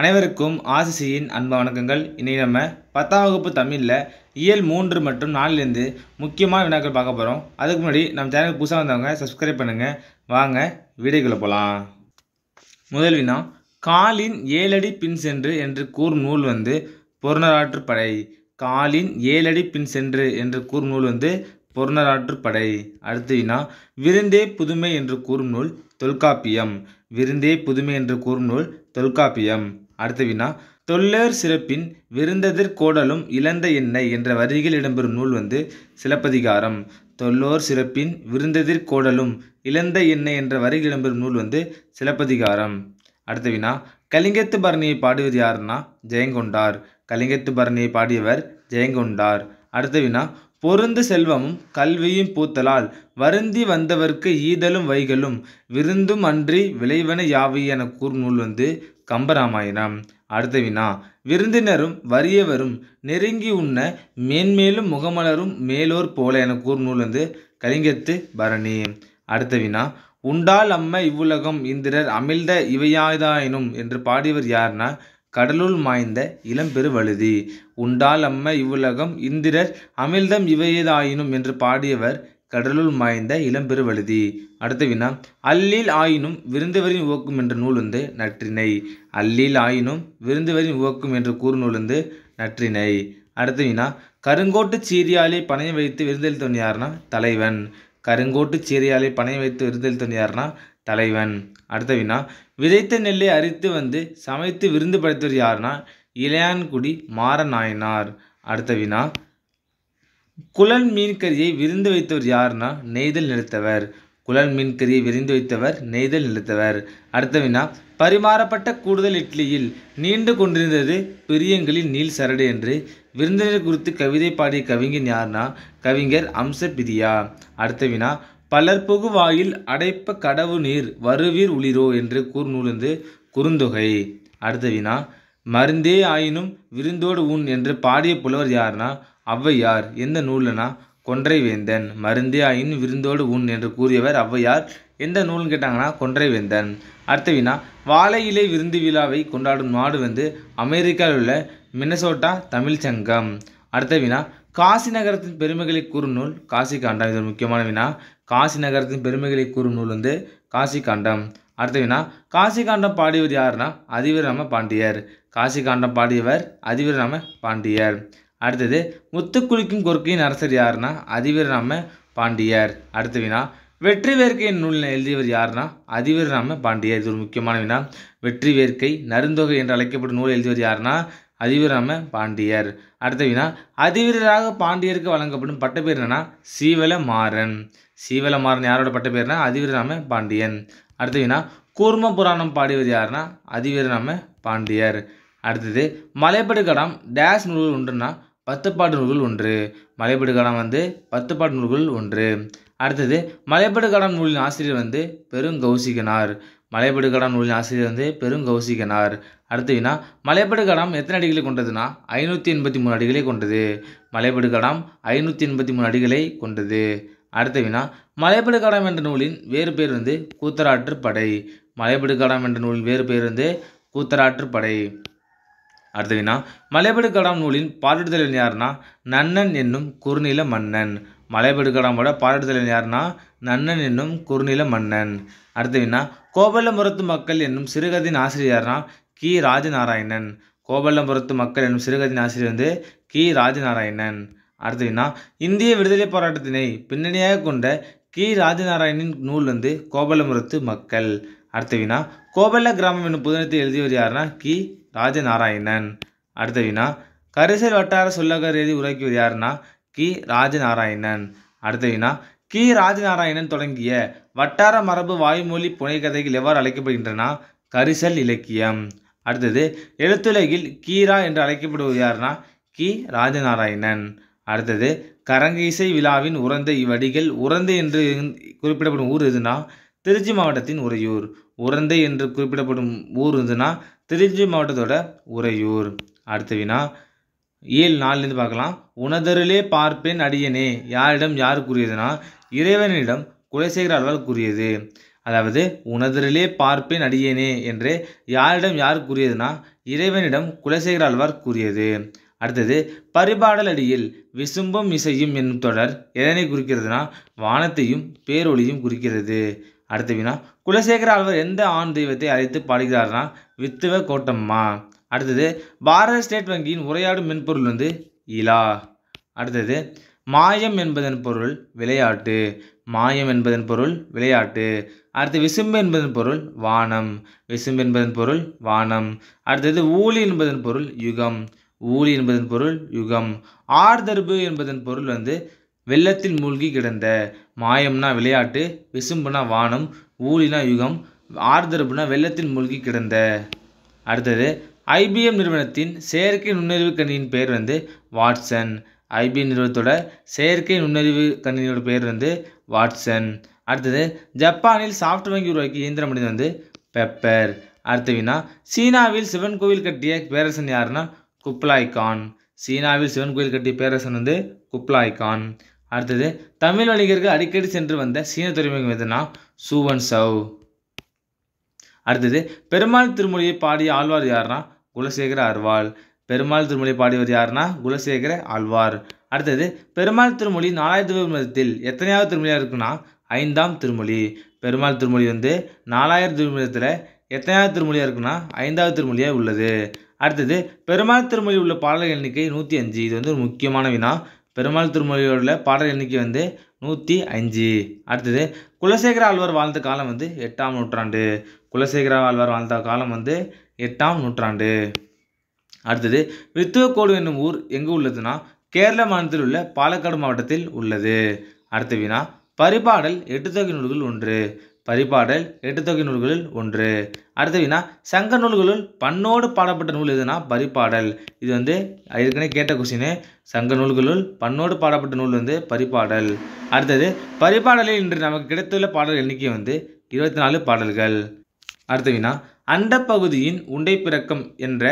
அனைவருக்கும் ஆசிசியின் அன்ப வணக்கங்கள் இன்றைக்கி நம்ம பத்தாம் வகுப்பு தமிழில் இயல் மூன்று மற்றும் நாலுலேருந்து முக்கியமான வினாக்கள் பார்க்க போகிறோம் அதுக்கு முன்னாடி நம்ம சேனலுக்கு புதுசாக வந்தவங்க சப்ஸ்கிரைப் பண்ணுங்கள் வாங்க வீடியோக்குள்ளே போகலாம் முதல் வினா காலின் ஏழடி பின் சென்று என்று கூறும் நூல் வந்து பொருணராற்றுப்படை காலின் ஏழடி பின் சென்று என்று கூறும் நூல் வந்து பொருணராற்றுப்படை அடுத்து வினா விருந்தே புதுமை என்று கூறும் நூல் தொல்காப்பியம் விருந்தே புதுமை என்று கூறும் நூல் தொல்காப்பியம் அடுத்த வினா தொல்லேர் சிறப்பின் விருந்ததிர் கோடலும் இழந்த எண்ணெய் என்ற வரிகள் இடம்பெறும் நூல் வந்து சிலப்பதிகாரம் தொல்லோர் சிறப்பின் விருந்ததிர் கோடலும் இழந்த எண்ணெய் என்ற வரிகள் இடம்பெறும் நூல் வந்து சிலப்பதிகாரம் அடுத்த வினா கலிங்கத்து பரணியை பாடுவது யாருன்னா ஜெயங்கொண்டார் கலிங்கத்து பரணியை பாடியவர் ஜெயங்கொண்டார் அடுத்த வினா பொருந்து செல்வமும் கல்வியும் பூத்தலால் வருந்தி வந்தவர்க்கு ஈதலும் வைகளும் விருந்தும் அன்றி விளைவன யாவை என கூறும் நூல் வந்து கம்பராமாயணம் அடுத்த வினா விருந்தினரும் வறியவரும் நெருங்கி உண்ண மேன்மேலும் முகமலரும் மேலோர் போல என கூறும் நூல் வந்து கலிங்கத்து பரணி அடுத்த வினா உண்டால் அம்ம இவ்வுலகம் இந்திரர் அமிழ்ந்த இவையாய்தாயினும் என்று பாடியவர் யார்னா கடலுள் மாய்ந்த இளம்பெருவழுதி உண்டால் அம்ம இவ்வுலகம் இந்திரர் அமிழ்தம் இவையதாயினும் என்று பாடியவர் கடலுள் மாய்ந்த இளம்பெருவழுதி அடுத்த வினா அல்லில் ஆயினும் விருந்தவரின் ஓக்கும் என்ற நூல் வந்து நற்றினை அல்லில் ஆயினும் விருந்தவரின் ஓக்கும் என்று கூறு நூல் வந்து நற்றினை அடுத்த வினா கருங்கோட்டு சீரியாலை பணையம் வைத்து விருந்தளித்தவன் யாருன்னா தலைவன் கருங்கோட்டு சீரியாலை பணையம் வைத்து விருந்தளித்தவன் யாருன்னா தலைவன் அடுத்த வினா விதைத்த நெல்லை அரித்து வந்து சமைத்து விருந்து படைத்தவர் யாருனா இளையான்குடி மாறநாயனார் அடுத்த வினா குழல் மீன் கறியை விருந்து வைத்தவர் யாருன்னா நெய்தல் நிறுத்தவர் குழல் மீன் கறியை விரிந்து வைத்தவர் நெய்தல் நிறுத்தவர் அடுத்த வினா பரிமாறப்பட்ட கூடுதல் இட்லியில் நீண்டு கொண்டிருந்தது பிரியங்களில் நீல் சரடு என்று விருந்தினர் குறித்து கவிதை பாடிய கவிஞன் யார்னா கவிஞர் அம்ச பிரியா அடுத்த வினா பலர் பொகு வாயில் அடைப்ப கடவு நீர் வருவீர் உளிரோ என்று கூர்நூலந்து குறுந்தொகை அடுத்த வினா மருந்தே ஆயினும் விருந்தோடு உண் என்று பாடிய புலவர் யார்னா ஔவையார் எந்த நூலனா கொன்றைவேந்தன் மருந்தியாயின் விருந்தோடு உண் என்று கூறியவர் ஔவையார் எந்த நூல்னு கேட்டாங்கன்னா கொன்றை வேந்தன் அடுத்த வினா வாழை இலை விருந்து விழாவை கொண்டாடும் நாடு வந்து அமெரிக்காவில் உள்ள மினசோட்டா தமிழ் சங்கம் அடுத்த வினா காசி நகரத்தின் பெருமைகளை கூறும் நூல் காசி காண்டம் இது ஒரு முக்கியமான வினா காசி நகரத்தின் பெருமைகளை கூறும் நூல் வந்து காசி காண்டம் அடுத்த வினா காசி காண்டம் பாடியவர் யாருன்னா அதிவிரம பாண்டியர் காசி காண்டம் பாடியவர் அதிவிரம பாண்டியர் அடுத்தது முத்துக்குளிக்கும் கொற்கையின் அரசர் யாருன்னா நாம பாண்டியர் அடுத்த வினா வெற்றி வேர்க்கை நூலில் எழுதியவர் யாருன்னா நாம பாண்டியர் இது ஒரு முக்கியமான வினா வெற்றி வேர்க்கை நருந்தொகை என்று அழைக்கப்படும் நூல் எழுதியவர் யாருன்னா நாம பாண்டியர் அடுத்த வினா அதிவீரராக பாண்டியருக்கு வழங்கப்படும் பட்ட பேர் என்னன்னா சீவல மாறன் சீவல மாறன் யாரோட பட்டப்பேர்னா நாம பாண்டியன் அடுத்த வினா கூர்ம புராணம் பாடியவர் யாருன்னா நாம பாண்டியர் அடுத்தது மலைப்படுகடம் டேஷ் நூல்கள் உண்டுன்னா பாட்டு நூல்கள் ஒன்று மலைப்படுகாலம் வந்து பாட்டு நூல்கள் ஒன்று அடுத்தது கடன் நூலின் ஆசிரியர் வந்து பெருங்கௌசிகனார் கடன் நூலின் ஆசிரியர் வந்து பெருங்கௌசிகனார் அடுத்து வினா கடம் எத்தனை அடிகளை கொண்டதுன்னா ஐநூற்றி எண்பத்தி மூணு அடிகளை கொண்டது கடம் ஐநூற்றி எண்பத்தி மூணு அடிகளை கொண்டது அடுத்த வினா மலைப்படுகாலம் என்ற நூலின் வேறு பேர் வந்து கூத்தராற்று படை மலைப்படுகாலம் என்ற நூலின் வேறு பேர் வந்து கூத்தராற்று படை அடுத்த வினா மலைபடுகடாம் நூலின் பாடுதல் யாருன்னா நன்னன் என்னும் குறுநில மன்னன் மலைபடுகடாமோட பாடுதல் யாருன்னா நன்னன் என்னும் குறுநில மன்னன் அடுத்த வினா கோபல்லபுரத்து மக்கள் என்னும் சிறுகதின் ஆசிரியர்னா கி ராஜநாராயணன் கோபல்லபுரத்து மக்கள் என்னும் சிறுகதின் ஆசிரியர் வந்து கி ராஜநாராயணன் அடுத்த வினா இந்திய விடுதலை போராட்டத்தினை பின்னணியாக கொண்ட கி ராஜநாராயணின் நூல் வந்து கோபலமுரத்து மக்கள் அடுத்த வினா கோபல்ல கிராமம் என்னும் புதினத்தை எழுதியவர் யாருன்னா கி ராஜநாராயணன் அடுத்த வினா கரிசல் வட்டார சொல்லக ரீதி உரைக்குவது யாருன்னா கி ராஜநாராயணன் அடுத்த வினா கி ராஜநாராயணன் தொடங்கிய வட்டார மரபு வாய்மொழி புனைகதைகள் எவ்வாறு அழைக்கப்படுகின்றன கரிசல் இலக்கியம் அடுத்தது எழுத்துலகில் கீரா என்று அழைக்கப்படுவது யாருன்னா கி ராஜநாராயணன் அடுத்தது கரங்கிசை விழாவின் உறந்த இவ்வடிகள் உறந்து என்று குறிப்பிடப்படும் ஊர் எதுனா திருச்சி மாவட்டத்தின் உறையூர் உரந்தை என்று குறிப்பிடப்படும் ஊர் இருந்ததுன்னா திருச்சி மாவட்டத்தோட உறையூர் அடுத்த வினா ஏழு நாள்லேருந்து பார்க்கலாம் உணதருளே பார்ப்பேன் அடியனே யாரிடம் யார் கூறியதுன்னா இறைவனிடம் குலசேகர அல்வால் கூறியது அதாவது உணதரிலே பார்ப்பேன் அடியேனே என்று யாரிடம் யார் கூறியதுனா இறைவனிடம் குலசேகர ஆழ்வார் கூறியது அடுத்தது பரிபாடல் அடியில் விசும்பும் இசையும் என்னும் தொடர் எதனை குறிக்கிறதுனா வானத்தையும் பேரொழியும் குறிக்கிறது அடுத்த வினா குலசேகர ஆழ்வர் எந்த ஆண் தெய்வத்தை அழைத்து பாடுகிறார்னா வித்துவ கோட்டம்மா அடுத்தது பாரத ஸ்டேட் வங்கியின் உரையாடும் மென்பொருள் வந்து இலா அடுத்தது மாயம் என்பதன் பொருள் விளையாட்டு மாயம் என்பதன் பொருள் விளையாட்டு அடுத்து விசும்பு என்பதன் பொருள் வானம் விசும்பு என்பதன் பொருள் வானம் அடுத்தது ஊழி என்பதன் பொருள் யுகம் ஊழி என்பதன் பொருள் யுகம் ஆர்தர்பு என்பதன் பொருள் வந்து வெள்ளத்தில் மூழ்கி கிடந்த மாயம்னா விளையாட்டு விசும்புனா வானம் ஊழினா யுகம் ஆர்தரப்புனா வெள்ளத்தில் மூழ்கி கிடந்த அடுத்தது ஐபிஎம் நிறுவனத்தின் செயற்கை நுண்ணறிவு கணினியின் பேர் வந்து வாட்சன் ஐபிஎம் நிறுவனத்தோட செயற்கை நுண்ணறிவு கணினியோட பேர் வந்து வாட்சன் அடுத்தது ஜப்பானில் சாஃப்ட் வங்கி உருவாக்கி இயந்திரம் மனிதன் வந்து பெப்பர் அடுத்த வினா சீனாவில் சிவன் கோவில் கட்டிய பேரரசன் யாருன்னா குப்லாய் கான் சீனாவில் சிவன் கோயில் கட்டிய பேரரசன் வந்து குப்லாய் கான் அடுத்தது தமிழ் வணிகர்கள் அடிக்கடி சென்று வந்த சீன துறைமுகம் எதுனா சூவன் சவ் அடுத்தது பெருமாள் திருமொழியை பாடிய ஆழ்வார் யாருன்னா குலசேகர அர்வாள் பெருமாள் திருமொழியை பாடியவர் யார்னா குலசேகர ஆழ்வார் அடுத்தது பெருமாள் திருமொழி நாலாயிரத்தி மதத்தில் எத்தனையாவது திருமொழியாக இருக்குன்னா ஐந்தாம் திருமொழி பெருமாள் திருமொழி வந்து நாலாயிரம் திருமணத்தில் எத்தனையாவது திருமொழியாக இருக்குன்னா ஐந்தாவது திருமொழியாக உள்ளது அடுத்தது பெருமாள் திருமொழி உள்ள பாடல்கள் எண்ணிக்கை நூற்றி அஞ்சு இது வந்து ஒரு முக்கியமான வினா பெருமாள் திருமொழியோட பாடல் எண்ணிக்கை வந்து நூற்றி அஞ்சு அடுத்தது குலசேகர ஆழ்வார் வாழ்ந்த காலம் வந்து எட்டாம் நூற்றாண்டு குலசேகர ஆழ்வார் வாழ்ந்த காலம் வந்து எட்டாம் நூற்றாண்டு அடுத்தது வித்துவக்கோடு என்னும் ஊர் எங்கே உள்ளதுன்னா கேரள மாநிலத்தில் உள்ள பாலக்காடு மாவட்டத்தில் உள்ளது அடுத்த வினா பரிபாடல் எட்டு தொகை நூல்கள் ஒன்று பரிபாடல் எட்டுத்தொகை நூல்களில் ஒன்று அடுத்த வினா சங்க நூல்களுள் பண்ணோடு பாடப்பட்ட நூல் எதுனா பரிபாடல் இது வந்து ஏற்கனவே கேட்ட கொஸ்டின் சங்க நூல்களுள் பண்ணோடு பாடப்பட்ட நூல் வந்து பரிபாடல் அடுத்தது பரிபாடலில் இன்று நமக்கு கிடைத்துள்ள பாடல் எண்ணிக்கை வந்து இருபத்தி நாலு பாடல்கள் அடுத்த வினா அண்டப்பகுதியின் உண்டை பிறக்கம் என்ற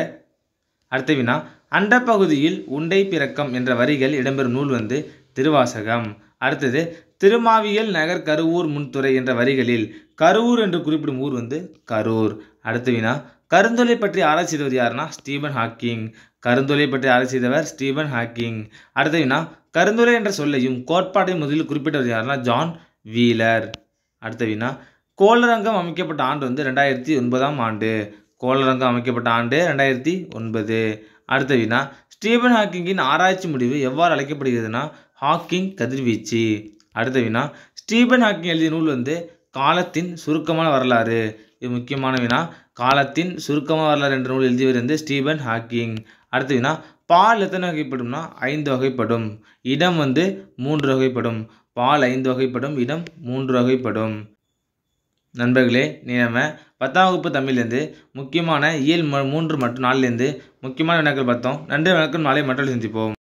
அடுத்த வினா அண்டப்பகுதியில் உண்டை பிறக்கம் என்ற வரிகள் இடம்பெறும் நூல் வந்து திருவாசகம் அடுத்தது திருமாவியல் நகர் கருவூர் முன்துறை என்ற வரிகளில் கருவூர் என்று குறிப்பிடும் ஊர் வந்து கரூர் அடுத்து வினா கருந்தொலை பற்றி ஆராய்ச்சி செய்தவர் யாருன்னா ஸ்டீபன் ஹாக்கிங் கருந்தொலை பற்றி ஆராய்ச்சி செய்தவர் ஸ்டீபன் ஹாக்கிங் அடுத்த வினா கருந்தொலை என்ற சொல்லையும் கோட்பாட்டையும் முதலில் குறிப்பிட்டவர் யாருன்னா ஜான் வீலர் அடுத்த வினா கோளரங்கம் அமைக்கப்பட்ட ஆண்டு வந்து ரெண்டாயிரத்தி ஒன்பதாம் ஆண்டு கோளரங்கம் அமைக்கப்பட்ட ஆண்டு ரெண்டாயிரத்தி ஒன்பது அடுத்த வினா ஸ்டீபன் ஹாக்கிங்கின் ஆராய்ச்சி முடிவு எவ்வாறு அழைக்கப்படுகிறதுனா ஹாக்கிங் கதிர்வீச்சு அடுத்த வினா ஸ்டீபன் ஹாக்கிங் எழுதிய நூல் வந்து காலத்தின் சுருக்கமான வரலாறு இது முக்கியமான வினா காலத்தின் சுருக்கமான வரலாறு என்ற நூல் எழுதியவர் வந்து ஸ்டீபன் ஹாக்கிங் அடுத்த வினா பால் எத்தனை வகைப்படும்னா ஐந்து வகைப்படும் இடம் வந்து மூன்று வகைப்படும் பால் ஐந்து வகைப்படும் இடம் மூன்று வகைப்படும் நண்பர்களே நீ நம்ம பத்தாம் வகுப்பு தமிழ்லேருந்து முக்கியமான இயல் மூன்று மற்றும் நாலுலேருந்து முக்கியமான வினாக்கள் பார்த்தோம் நன்றி வணக்கம் நாளை மற்றொரு சிந்திப்போம்